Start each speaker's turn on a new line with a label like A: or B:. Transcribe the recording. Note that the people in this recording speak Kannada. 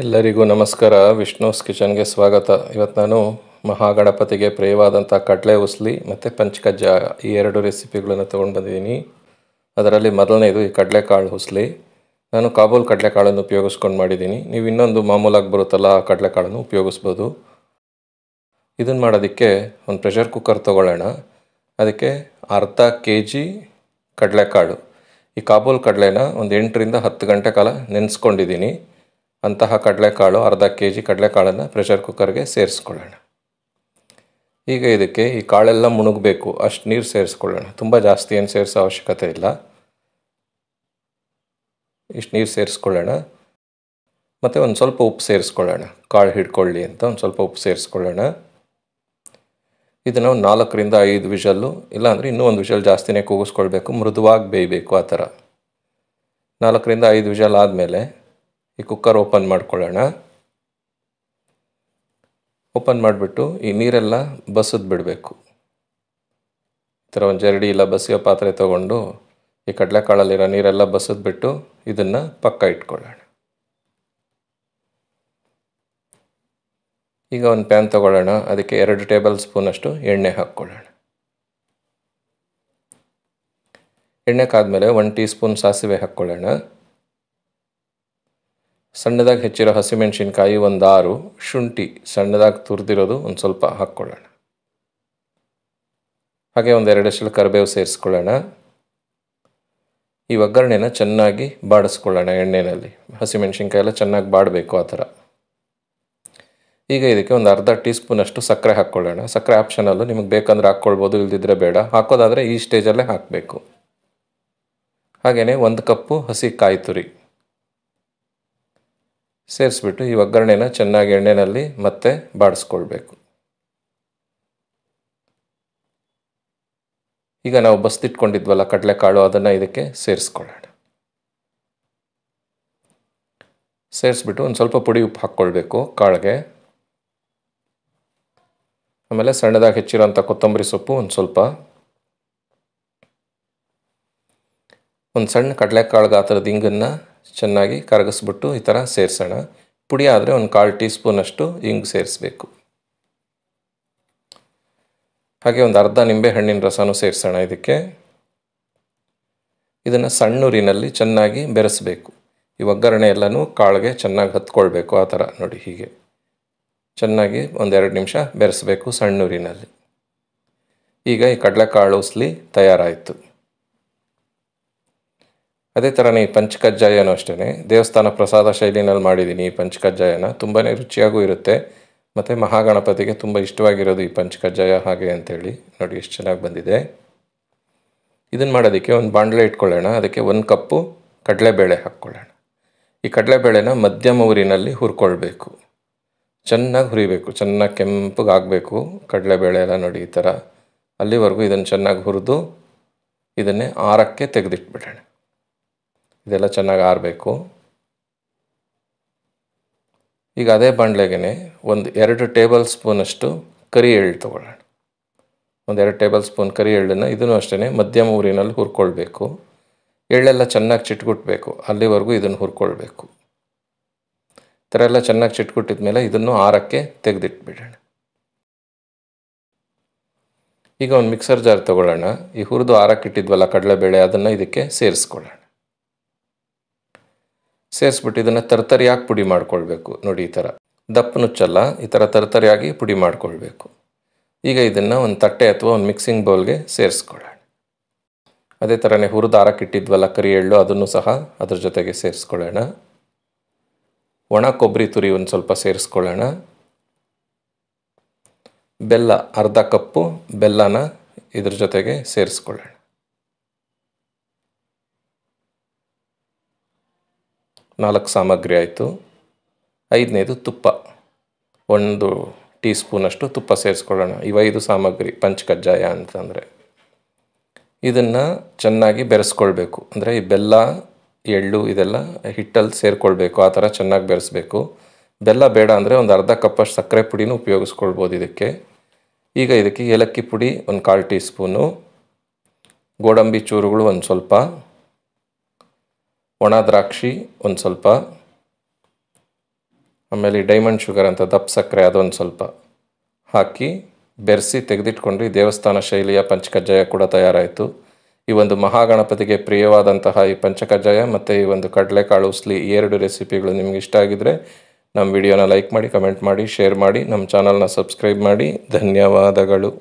A: ಎಲ್ಲರಿಗೂ ನಮಸ್ಕಾರ ವಿಷ್ಣುಸ್ ಕಿಚನ್ಗೆ ಸ್ವಾಗತ ಇವತ್ತು ನಾನು ಮಹಾಗಣಪತಿಗೆ ಪ್ರಿಯವಾದಂಥ ಕಡಲೆ ಉಸ್ಲಿ ಮತ್ತು ಪಂಚಕಜ್ಜ ಈ ಎರಡು ರೆಸಿಪಿಗಳನ್ನು ತೊಗೊಂಡು ಬಂದಿದ್ದೀನಿ ಅದರಲ್ಲಿ ಮೊದಲನೇದು ಈ ಕಡಲೆಕಾಳು ಉಸ್ಲಿ ನಾನು ಕಾಬೂಲ್ ಕಡಲೆಕಾಳನ್ನು ಉಪಯೋಗಿಸ್ಕೊಂಡು ಮಾಡಿದ್ದೀನಿ ನೀವು ಇನ್ನೊಂದು ಮಾಮೂಲಾಗಿ ಬರುತ್ತಲ್ಲ ಆ ಕಡಲೆಕಾಳನ್ನು ಉಪಯೋಗಿಸ್ಬೋದು ಇದನ್ನು ಮಾಡೋದಕ್ಕೆ ಒಂದು ಪ್ರೆಷರ್ ಕುಕ್ಕರ್ ತೊಗೊಳ್ಳೋಣ ಅದಕ್ಕೆ ಅರ್ಧ ಕೆ ಜಿ ಕಡಲೆಕಾಳು ಈ ಕಾಬೂಲ್ ಕಡಲೆನ ಒಂದು ಎಂಟರಿಂದ ಹತ್ತು ಗಂಟೆ ಕಾಲ ನೆನೆಸ್ಕೊಂಡಿದ್ದೀನಿ ಅಂತಹ ಕಡಲೆಕಾಳು ಅರ್ಧ ಕೆ ಜಿ ಕಡಲೆಕಾಳನ್ನು ಪ್ರೆಷರ್ ಕುಕ್ಕರ್ಗೆ ಸೇರಿಸ್ಕೊಳ್ಳೋಣ ಈಗ ಇದಕ್ಕೆ ಈ ಕಾಳೆಲ್ಲ ಮುಣುಗಬೇಕು ಅಷ್ಟು ನೀರು ಸೇರಿಸ್ಕೊಳ್ಳೋಣ ತುಂಬ ಜಾಸ್ತಿ ಏನು ಸೇರಿಸೋ ಅವಶ್ಯಕತೆ ಇಲ್ಲ ಇಷ್ಟು ನೀರು ಸೇರಿಸ್ಕೊಳ್ಳೋಣ ಮತ್ತು ಒಂದು ಸ್ವಲ್ಪ ಉಪ್ಪು ಸೇರಿಸ್ಕೊಳ್ಳೋಣ ಕಾಳು ಹಿಡ್ಕೊಳ್ಳಿ ಅಂತ ಒಂದು ಸ್ವಲ್ಪ ಉಪ್ಪು ಸೇರಿಸ್ಕೊಳ್ಳೋಣ ಇದನ್ನು ಒಂದು ನಾಲ್ಕರಿಂದ ಐದು ವಿಷಲ್ಲು ಇಲ್ಲಾಂದರೆ ಇನ್ನೂ ಒಂದು ವಿಷಲ್ ಜಾಸ್ತಿನೇ ಕೂಗಿಸ್ಕೊಳ್ಬೇಕು ಮೃದುವಾಗಿ ಬೇಯಬೇಕು ಆ ಥರ ನಾಲ್ಕರಿಂದ ಐದು ವಿಷಲ್ ಆದಮೇಲೆ ಈ ಕುಕ್ಕರ್ ಓಪನ್ ಮಾಡ್ಕೊಳ್ಳೋಣ ಓಪನ್ ಮಾಡಿಬಿಟ್ಟು ಈ ನೀರೆಲ್ಲ ಬಸದ್ ಬಿಡಬೇಕು ಈ ಥರ ಒಂದು ಜರಡಿ ಇಲ್ಲ ಬಸಿಯೋ ಪಾತ್ರೆ ತೊಗೊಂಡು ಈ ಕಡಲೆಕಾಳಲ್ಲಿರೋ ನೀರೆಲ್ಲ ಬಸದ್ಬಿಟ್ಟು ಇದನ್ನು ಪಕ್ಕ ಇಟ್ಕೊಳ್ಳೋಣ ಈಗ ಒಂದು ಪ್ಯಾನ್ ತಗೊಳ್ಳೋಣ ಅದಕ್ಕೆ ಎರಡು ಟೇಬಲ್ ಸ್ಪೂನಷ್ಟು ಎಣ್ಣೆ ಹಾಕ್ಕೊಳ್ಳೋಣ ಎಣ್ಣೆ ಕಾದ್ಮೇಲೆ ಒನ್ ಟೀ ಸ್ಪೂನ್ ಸಾಸಿವೆ ಹಾಕ್ಕೊಳ್ಳೋಣ ಸಣ್ಣದಾಗಿ ಹೆಚ್ಚಿರೋ ಹಸಿಮೆಣಸಿನ್ಕಾಯಿ ಒಂದು ಆರು ಶುಂಠಿ ಸಣ್ಣದಾಗಿ ತುರಿದಿರೋದು ಒಂದು ಸ್ವಲ್ಪ ಹಾಕ್ಕೊಳ್ಳೋಣ ಹಾಗೆ ಒಂದು ಎರಡಷ್ಟು ಕರಿಬೇವು ಸೇರಿಸ್ಕೊಳ್ಳೋಣ ಈ ಒಗ್ಗರಣೆನ ಚೆನ್ನಾಗಿ ಬಾಡಿಸ್ಕೊಳ್ಳೋಣ ಎಣ್ಣೆಯಲ್ಲಿ ಹಸಿಮೆಣಸಿನ್ಕಾಯಿ ಎಲ್ಲ ಚೆನ್ನಾಗಿ ಬಾಡಬೇಕು ಆ ಥರ ಈಗ ಇದಕ್ಕೆ ಒಂದು ಅರ್ಧ ಟೀ ಸ್ಪೂನಷ್ಟು ಸಕ್ಕರೆ ಹಾಕ್ಕೊಳ್ಳೋಣ ಸಕ್ಕರೆ ಆಪ್ಷನಲ್ಲೂ ನಿಮಗೆ ಬೇಕಂದ್ರೆ ಹಾಕ್ಕೊಳ್ಬೋದು ಇಲ್ದಿದ್ರೆ ಬೇಡ ಹಾಕೋದಾದರೆ ಈ ಸ್ಟೇಜಲ್ಲೇ ಹಾಕಬೇಕು ಹಾಗೆಯೇ ಒಂದು ಕಪ್ಪು ಹಸಿ ಕಾಯಿ ತುರಿ ಸೇರಿಸ್ಬಿಟ್ಟು ಈ ಒಗ್ಗರಣೆನ ಚೆನ್ನಾಗಿ ಎಣ್ಣೆಯಲ್ಲಿ ಮತ್ತೆ ಬಾಡಿಸ್ಕೊಳ್ಬೇಕು ಈಗ ನಾವು ಬಸ್ದಿಟ್ಕೊಂಡಿದ್ವಲ್ಲ ಕಡಲೆಕಾಳು ಅದನ್ನು ಇದಕ್ಕೆ ಸೇರಿಸ್ಕೊಳ್ಳೋಣ ಸೇರಿಸ್ಬಿಟ್ಟು ಒಂದು ಸ್ವಲ್ಪ ಪುಡಿ ಉಪ್ಪು ಹಾಕ್ಕೊಳ್ಬೇಕು ಕಾಳಿಗೆ ಆಮೇಲೆ ಸಣ್ಣದಾಗಿ ಹೆಚ್ಚಿರೋಂಥ ಕೊತ್ತಂಬರಿ ಸೊಪ್ಪು ಒಂದು ಸ್ವಲ್ಪ ಒಂದು ಸಣ್ಣ ಕಡಲೆಕಾಳು ಗಾತ್ರದ ಇಂಗನ್ನು ಚೆನ್ನಾಗಿ ಕರಗಿಸ್ಬಿಟ್ಟು ಈ ಥರ ಸೇರಿಸೋಣ ಪುಡಿ ಆದರೆ ಒಂದು ಕಾಲು ಟೀ ಸ್ಪೂನಷ್ಟು ಇಂಗು ಸೇರಿಸಬೇಕು ಹಾಗೆ ಒಂದು ಅರ್ಧ ನಿಂಬೆ ಹಣ್ಣಿನ ರಸನೂ ಸೇರಿಸೋಣ ಇದಕ್ಕೆ ಇದನ್ನು ಸಣ್ಣೂರಿನಲ್ಲಿ ಚೆನ್ನಾಗಿ ಬೆರೆಸಬೇಕು ಈ ಒಗ್ಗರಣೆ ಎಲ್ಲನೂ ಕಾಳಿಗೆ ಚೆನ್ನಾಗಿ ಹತ್ಕೊಳ್ಬೇಕು ಆ ಥರ ನೋಡಿ ಹೀಗೆ ಚೆನ್ನಾಗಿ ಒಂದೆರಡು ನಿಮಿಷ ಬೆರೆಸಬೇಕು ಸಣ್ಣೂರಿನಲ್ಲಿ ಈಗ ಈ ಕಡಲೆಕಾಳು ಉಸ್ಲಿ ತಯಾರಾಯಿತು ಅದೇ ಥರನೇ ಈ ಪಂಚಕಜ್ಜಾಯನೂ ಅಷ್ಟೇ ದೇವಸ್ಥಾನ ಪ್ರಸಾದ ಶೈಲಿನಲ್ಲಿ ಮಾಡಿದ್ದೀನಿ ಈ ಪಂಚಕಜ್ಜಾಯನ ತುಂಬಾ ರುಚಿಯಾಗೂ ಇರುತ್ತೆ ಮತ್ತು ಮಹಾಗಣಪತಿಗೆ ತುಂಬ ಇಷ್ಟವಾಗಿರೋದು ಈ ಪಂಚಕಜ್ಜಾಯ ಹಾಗೆ ಅಂತೇಳಿ ನೋಡಿ ಎಷ್ಟು ಚೆನ್ನಾಗಿ ಬಂದಿದೆ ಇದನ್ನು ಮಾಡೋದಕ್ಕೆ ಒಂದು ಬಾಂಡ್ಲೆ ಇಟ್ಕೊಳ್ಳೋಣ ಅದಕ್ಕೆ ಒಂದು ಕಪ್ಪು ಕಡಲೆಬೇಳೆ ಹಾಕ್ಕೊಳ್ಳೋಣ ಈ ಕಡಲೆಬೇಳೆನ ಮಧ್ಯಮ ಊರಿನಲ್ಲಿ ಹುರ್ಕೊಳ್ಬೇಕು ಚೆನ್ನಾಗಿ ಹುರಿಬೇಕು ಚೆನ್ನಾಗಿ ಕೆಂಪಗಾಗಬೇಕು ಕಡಲೆಬೇಳೆ ಎಲ್ಲ ನೋಡಿ ಈ ಥರ ಅಲ್ಲಿವರೆಗೂ ಇದನ್ನು ಚೆನ್ನಾಗಿ ಹುರಿದು ಇದನ್ನೇ ಆರಕ್ಕೆ ತೆಗೆದಿಟ್ಬಿಡೋಣ ಇದೆಲ್ಲ ಚೆನ್ನಾಗಿ ಆರಬೇಕು ಈಗ ಅದೇ ಬಂಡ್ಲೆಗೆ ಒಂದು ಎರಡು ಟೇಬಲ್ ಸ್ಪೂನಷ್ಟು ಕರಿ ಎಳ್ಳು ತೊಗೊಳ್ಳೋಣ ಒಂದು ಎರಡು ಟೇಬಲ್ ಸ್ಪೂನ್ ಕರಿ ಎಳ್ಳನ್ನು ಇದನ್ನು ಅಷ್ಟೇ ಮಧ್ಯಮ ಊರಿನಲ್ಲಿ ಹುರ್ಕೊಳ್ಬೇಕು ಎಳ್ಳೆಲ್ಲ ಚೆನ್ನಾಗಿ ಚಿಟ್ಕುಟ್ಬೇಕು ಅಲ್ಲಿವರೆಗೂ ಇದನ್ನು ಹುರ್ಕೊಳ್ಬೇಕು ಈ ಥರ ಎಲ್ಲ ಚೆನ್ನಾಗಿ ಚಿಟ್ಕುಟ್ಟಿದ ಮೇಲೆ ಇದನ್ನು ಆರಕ್ಕೆ ತೆಗೆದಿಟ್ಬಿಡೋಣ ಈಗ ಒಂದು ಮಿಕ್ಸರ್ ಜಾರ್ ತೊಗೊಳ್ಳೋಣ ಈ ಹುರಿದು ಆರಕ್ಕಿಟ್ಟಿದ್ವಲ್ಲ ಕಡಲೆಬೇಳೆ ಅದನ್ನು ಇದಕ್ಕೆ ಸೇರಿಸ್ಕೊಳ್ಳೋಣ ಸೇರಿಸ್ಬಿಟ್ಟು ಇದನ್ನು ತರತರಿಯಾಗಿ ಪುಡಿ ಮಾಡ್ಕೊಳ್ಬೇಕು ನೋಡಿ ಈ ಥರ ದಪ್ಪ ನುಚ್ಚಲ್ಲ ಈ ಥರ ತರತರಿಯಾಗಿ ಪುಡಿ ಮಾಡ್ಕೊಳ್ಬೇಕು ಈಗ ಇದನ್ನು ಒಂದು ತಟ್ಟೆ ಅಥವಾ ಒಂದು ಮಿಕ್ಸಿಂಗ್ ಬೌಲ್ಗೆ ಸೇರಿಸ್ಕೊಳ್ಳೋಣ ಅದೇ ಥರನೇ ಹುರಿದ ಆರಕ್ಕಿಟ್ಟಿದ್ವಲ್ಲ ಕರಿ ಎಳ್ಳು ಅದನ್ನು ಸಹ ಅದ್ರ ಜೊತೆಗೆ ಸೇರಿಸ್ಕೊಳ್ಳೋಣ ಒಣ ಕೊಬ್ಬರಿ ತುರಿ ಒಂದು ಸ್ವಲ್ಪ ಸೇರಿಸ್ಕೊಳ್ಳೋಣ ಬೆಲ್ಲ ಅರ್ಧ ಕಪ್ಪು ಬೆಲ್ಲನ ಇದ್ರ ಜೊತೆಗೆ ಸೇರಿಸ್ಕೊಳ್ಳೋಣ ನಾಲ್ಕು ಸಾಮಗ್ರಿ ಆಯಿತು ಐದನೇದು ತುಪ್ಪ ಒಂದು ಟೀ ಸ್ಪೂನಷ್ಟು ತುಪ್ಪ ಸೇರಿಸ್ಕೊಳ್ಳೋಣ ಇವೈದು ಸಾಮಗ್ರಿ ಪಂಚಕಜ್ಜಾಯ ಅಂತಂದರೆ ಇದನ್ನು ಚೆನ್ನಾಗಿ ಬೆರೆಸ್ಕೊಳ್ಬೇಕು ಅಂದರೆ ಈ ಬೆಲ್ಲ ಎಳ್ಳು ಇದೆಲ್ಲ ಹಿಟ್ಟಲ್ಲಿ ಸೇರಿಕೊಳ್ಬೇಕು ಆ ಥರ ಚೆನ್ನಾಗಿ ಬೆರೆಸ್ಬೇಕು ಬೆಲ್ಲ ಬೇಡ ಅಂದರೆ ಒಂದು ಅರ್ಧ ಕಪ್ಪಷ್ಟು ಸಕ್ಕರೆ ಪುಡಿನೂ ಉಪಯೋಗಿಸ್ಕೊಳ್ಬೋದು ಇದಕ್ಕೆ ಈಗ ಇದಕ್ಕೆ ಏಲಕ್ಕಿ ಪುಡಿ ಒಂದು ಕಾಲು ಟೀ ಸ್ಪೂನು ಗೋಡಂಬಿ ಚೂರುಗಳು ಒಂದು ಸ್ವಲ್ಪ ಒಣ ದ್ರಾಕ್ಷಿ ಒಂದು ಸ್ವಲ್ಪ ಆಮೇಲೆ ಡೈಮಂಡ್ ಶುಗರ್ ಅಂತ ದಪ್ಪ ಸಕ್ಕರೆ ಅದೊಂದು ಸ್ವಲ್ಪ ಹಾಕಿ ಬೆರೆಸಿ ತೆಗೆದಿಟ್ಕೊಂಡ್ರಿ ದೇವಸ್ಥಾನ ಶೈಲಿಯ ಪಂಚಕಜ್ಜಾಯ ಕೂಡ ತಯಾರಾಯಿತು ಈ ಒಂದು ಮಹಾಗಣಪತಿಗೆ ಪ್ರಿಯವಾದಂತಹ ಈ ಪಂಚಕಜ್ಜಾಯ ಮತ್ತು ಈ ಒಂದು ಕಡಲೆಕಾಳು ಉಸ್ಲಿ ಈ ಎರಡು ರೆಸಿಪಿಗಳು ನಿಮ್ಗೆ ಇಷ್ಟ ಆಗಿದ್ದರೆ ನಮ್ಮ ವಿಡಿಯೋನ ಲೈಕ್ ಮಾಡಿ ಕಮೆಂಟ್ ಮಾಡಿ ಶೇರ್ ಮಾಡಿ ನಮ್ಮ ಚಾನಲ್ನ ಸಬ್ಸ್ಕ್ರೈಬ್ ಮಾಡಿ ಧನ್ಯವಾದಗಳು